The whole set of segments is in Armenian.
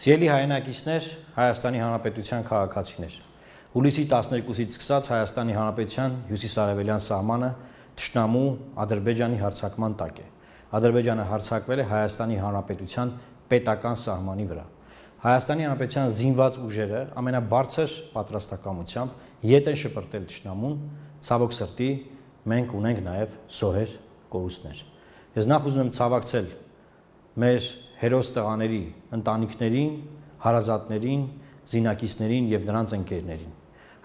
Սիրելի հայրենակիցներ, Հայաստանի Հանրապետության քաղաքացիներ։ Հուլիսի 12-ից սկսած Հայաստանի Հանրապետության հյուսիսարևելյան սահմանը Թշնամու Ադրբեջանի հարձակման տակ է։ Ադրբեջանը հարձակվել է Հայաստանի Հանրապետության պետական սահմանի վրա։ Հայաստանի Հանրապետության զինված ուժերը ամենաբարձր պատրաստակամությամբ ետ են շպրտել Թշնամուն, ցավոք սրտի մենք ունենք նաև սոհեր կորուստներ։ Ես նախ ուզում եմ ցավակցել մեր հերոս տղաների ընտանիքներին, հարազատներին, զինակիցներին եւ նրանց ընկերներին։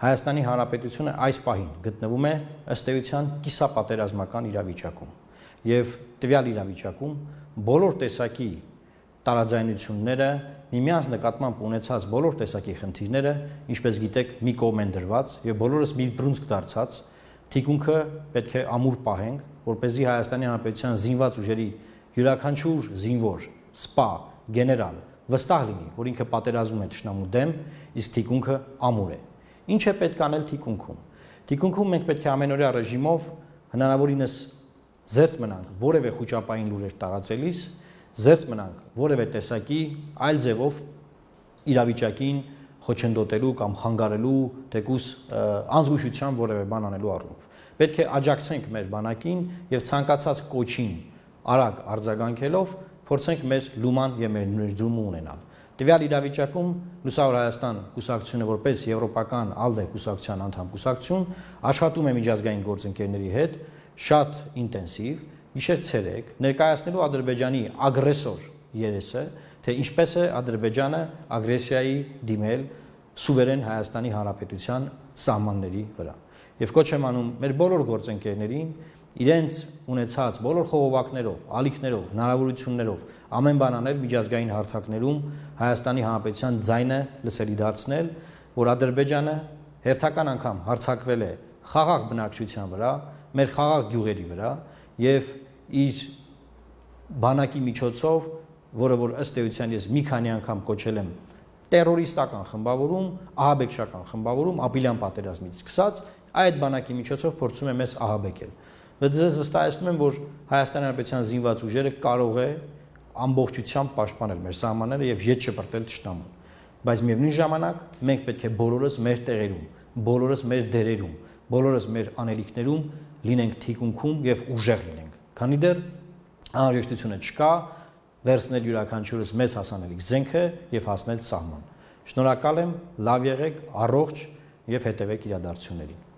Հայաստանի Հանրապետությունը այս պահին գտնվում է ըստ էության կիսապատերազմական իրավիճակում եւ տվյալ իրավիճակում բոլոր տեսակի տարաձայնությունները միմյանց նկատմամբ ունեցած բոլոր տեսակի խնդիրները, ինչպես գիտեք, մի կողմ են դրված եւ բոլորս մի բռունցք դարձած թիկունքը պետք է ամուր պահենք, որ เป զի Հայաստանի Հանրապետության զինված ուժերի յուրաքանչյուր զինվոր սպա, գեներալ վստահ լինի, որ ինքը պատերազմում է ճշնամու դեմ, իսկ թիկունքը ամուր է։ Ինչ է պետք անել թիկունքում։ Թիկունքում մենք պետք է ամենօրյա ռեժիմով հնարավորինս զերծ մնանք որևէ խոճապային լուրեր տարածելիս, զերծ մնանք որևէ տեսակի այլ ձևով իրավիճակին խոչընդոտելու կամ խանգարելու թեկուս անզգուշության որևէ բան անելու առումով։ Պետք է աջակցենք մեր բանակին եւ ցանկացած կոչին արագ արձագանքելով փորձենք մեր լուման եւ մեր ներդրումը ունենալ։ Տվյալ իրավիճակում Լուսավոր Հայաստան կուսակցությունը որպես եվրոպական ԱԼԴ կուսակցության անդամ կուսակցություն աշխատում է միջազգային գործընկերների հետ շատ ինտենսիվ, գիշեր ցերեկ ներկայացնելու Ադրբեջանի ագրեսոր երեսը, թե ինչպես է Ադրբեջանը ագրեսիայի դիմել սուվերեն Հայաստանի Հանրապետության սահմանների վրա։ Եվ կոչ եմ անում մեր բոլոր գործընկերներին իրենց ունեցած բոլոր խողովակներով, ալիքներով, հնարավորություններով ամեն բան անել միջազգային հարթակներում Հայաստանի Հանրապետության ձայնը լսելի դարձնել, որ Ադրբեջանը հերթական անգամ հարցակվել է խաղաղ բնակչության վրա, մեր խաղաղ գյուղերի վրա եւ իր բանակի միջոցով, որը որ ըստ էության ես մի քանի անգամ կոչել եմ terroristական խմբավորում, ահաբեկչական խմբավորում, ապիլյան պատերազմից սկսած, այդ բանակի միջոցով փորձում է մեզ ահաբեկել բայց ես վստահեցնում եմ, որ Հայաստանի Հանրապետության զինված ուժերը կարող է ամբողջությամբ պաշտպանել մեր սահմանները եւ յետ շպրտել ճշտամուն։ Բայց միևնույն ժամանակ մենք պետք է բոլորս մեր տեղերում, բոլորս մեր դերերում, բոլորս մեր անելիքներում լինենք թիկունքում եւ ուժեղ լինենք։ Քանի դեռ անհրաժեշտությունը չկա վերցնել յուրաքանչյուրս մեզ հասանելիք զենքը եւ հասնել սահման։ Շնորհակալ եմ, լավ եղեք, առողջ եւ հետեւեք իրադարձություններին։